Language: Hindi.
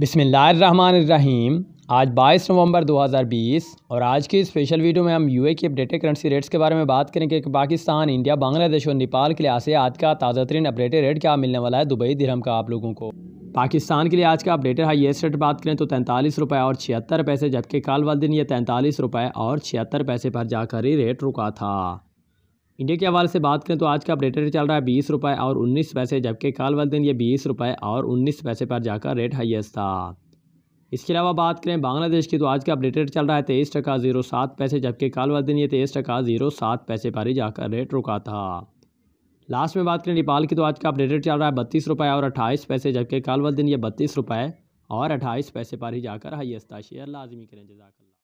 बिसमीम आज 22 नवंबर 2020 और आज की स्पेशल वीडियो में हम यूए की अपडेटेड करेंसी रेट्स के बारे में बात करेंगे कि पाकिस्तान इंडिया बांग्लादेश और नेपाल के आज से आज का ताज़ा तरीन अपडेटेड रेट क्या मिलने वाला है दुबई धर्म का आप लोगों को पाकिस्तान के लिए आज का अपडेटेड हाईएस्ट रेट बात करें तो तैंतालीस रुपये और छिहत्तर पैसे जबकि कल वाले दिन ये तैंतालीस रुपये और छिहत्तर पैसे पर जाकर ही रेट रुका था इंडिया के हवाले से बात करें तो आज का अपडेट रेट चल रहा है बीस रुपये और उन्नीस पैसे जबकि काल वाले दिन ये बीस रुपये और उन्नीस पैसे पर जाकर रेट हाइएस्ट था इसके अलावा बात करें बांग्लादेश की तो आज का अपडेट रेट चल रहा है तेईस टका जीरो सात पैसे जबकि काल वाले दिन ये तेईस टका जीरो सात पैसे पर ही जाकर रेट रुका था लास्ट में बात करें नेपाल की तो आज का अपडेट रेट चल रहा है बत्तीस रुपये और अट्ठाईस पैसे जबकि काल वाले दिन ये बत्तीस रुपये और अट्ठाईस पैसे पर ही जाकर हाइएस्ट था शेयर लाजमी करें जजाक